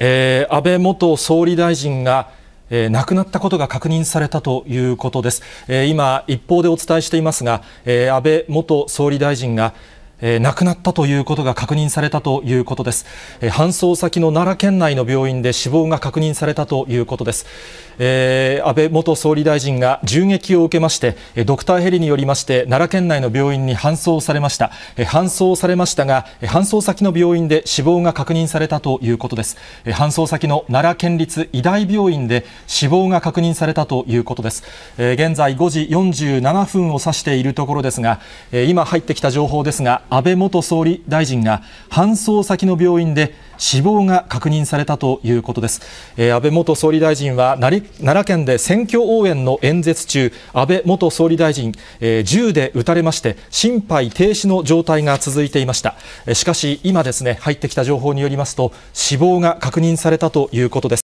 え安倍元総理大臣がえ亡くなったことが確認されたということです。え今、一方でお伝えしていますが、え安倍元総理大臣が亡くなったということが確認されたということです。搬送先の奈良県内の病院で死亡が確認されたということです。安倍元総理大臣が銃撃を受けまして、ドクターヘリによりまして、奈良県内の病院に搬送されました。搬送されましたが、搬送先の病院で死亡が確認されたということです。搬送先の奈良県立医大病院で死亡が確認されたということです。現在5時47分を指しているところですが、今入ってきた情報ですが、安倍元総理大臣が搬送先の病院で死亡が確認されたということです。安倍元総理大臣は奈良県で選挙応援の演説中、安倍元総理大臣、銃で撃たれまして、心肺停止の状態が続いていました。しかし、今ですね、入ってきた情報によりますと、死亡が確認されたということです。